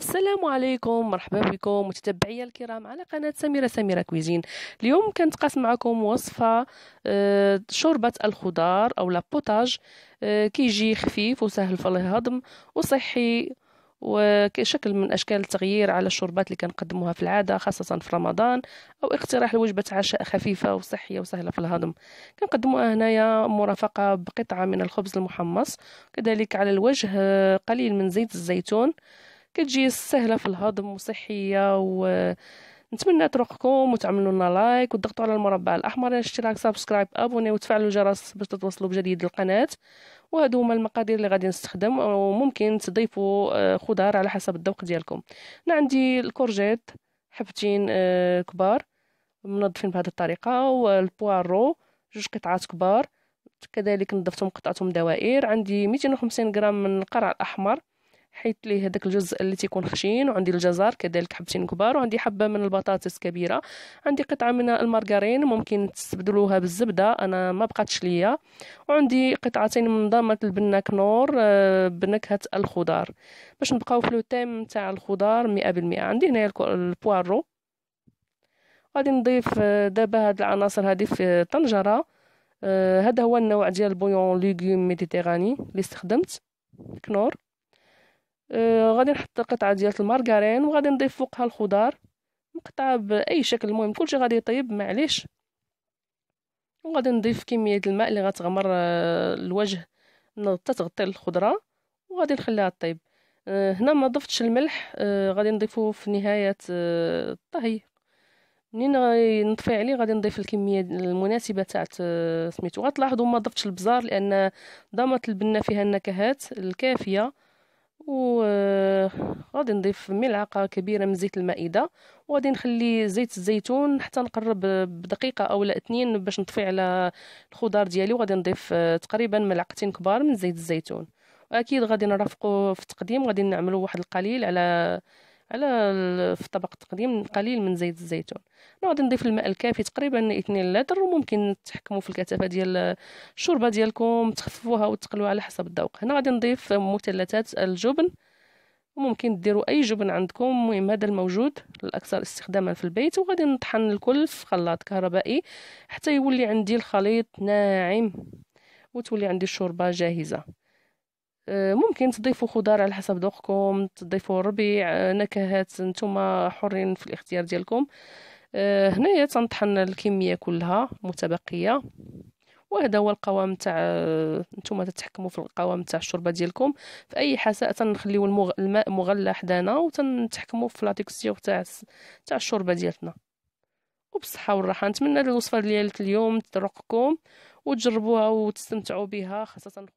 السلام عليكم مرحبا بكم متتبعي الكرام على قناة سميرة سميرة كويزين اليوم كنتقاسم معكم وصفة آه، شوربة الخضار أو لابوتاج آه، كيجي خفيف وسهل في الهضم وصحي وشكل من أشكال التغيير على الشوربات اللي كنقدموها في العادة خاصة في رمضان أو اقتراح لوجبة عشاء خفيفة وصحية وسهلة في الهضم كنقدموها هنايا مرافقة بقطعة من الخبز المحمص كذلك على الوجه آه، قليل من زيت الزيتون كتجي سهله في الهضم وصحيه و نتمنى تروقكم وتعملوا لنا لايك وتضغطوا على المربع الاحمر الاشتراك سبسكرايب ابوني وتفعلوا الجرس باش تتوصلوا بجديد القناه وهادو هما المقادير اللي غادي نستخدم وممكن تضيفوا آه، خضار على حسب الذوق ديالكم انا عندي الكورجيت حبتين آه، كبار منظفين بهذه الطريقه والبوارو جوج قطعات كبار كذلك نظفتهم قطعتهم دوائر عندي 250 غرام من القرع الاحمر حيت ليه هذاك الجزء اللي تيكون خشين وعندي الجزر كذلك حبتين كبار وعندي حبه من البطاطس كبيره عندي قطعه من المارغرين ممكن تستبدلوها بالزبده انا ما بقاتش ليا وعندي قطعتين من ضامه البنك نور آه، بنكهه الخضار باش نبقاو في لو تيم تاع الخضار 100% عندي هنايا البوارو غادي نضيف آه، دابا هاد العناصر هادي في طنجره آه، هذا هو النوع ديال البويون ليغوم ميديتيراني اللي استخدمت كنور آه، غادي نحط قطعه ديال المارغرين وغادي نضيف فوقها الخضار مقطعه باي شكل المهم كلشي غادي يطيب معليش وغادي نضيف كميه الماء اللي غتغمر آه، الوجه حتى تغطي الخضره وغادي نخليها طيب هنا ما ضفتش الملح غادي نضيفه في نهايه الطهي منين نطفي عليه غادي نضيف الكميه المناسبه تاع سميتو غتلاحظوا ما ضفتش البزار لان ضمت البنه فيها النكهات الكافيه وغادي نضيف ملعقه كبيره من زيت المائده وغادي نخلي زيت الزيتون حتى نقرب بدقيقه اولا اثنين باش نطفي على الخضار ديالي وغادي نضيف آه، تقريبا ملعقتين كبار من زيت الزيتون واكيد غادي نرافقه في التقديم غادي نعملو واحد القليل على على في طبق التقديم قليل من زيت الزيتون انا غادي نضيف الماء الكافي تقريبا 2 لتر وممكن تحكموا في الكثافه ديال الشوربه ديالكم تخففوها وتقلوها على حسب الذوق هنا غادي نضيف مثلثات الجبن وممكن ديروا اي جبن عندكم المهم هذا الموجود الاكثر استخداما في البيت وغادي نطحن الكل في خلاط كهربائي حتى يولي عندي الخليط ناعم وتولي عندي الشوربه جاهزه آه، ممكن تضيفوا خضار على حسب ذوقكم تضيفوا ربيع آه، نكهات نتوما حرين في الاختيار ديالكم آه، هنايا تنطحن الكميه كلها متبقيه وهذا هو القوام تاع نتوما تتحكموا في القوام تاع الشوربه ديالكم في اي حساء تنخليو المغ... الماء مغلى حدانا وتنتحكموا في لاتيكسيو تاع تاع الشوربه ديالتنا وبالصحه والراحه نتمنى الوصفه ديال اليوم تروقكم وتجربوها وتستمتعوا بها خاصه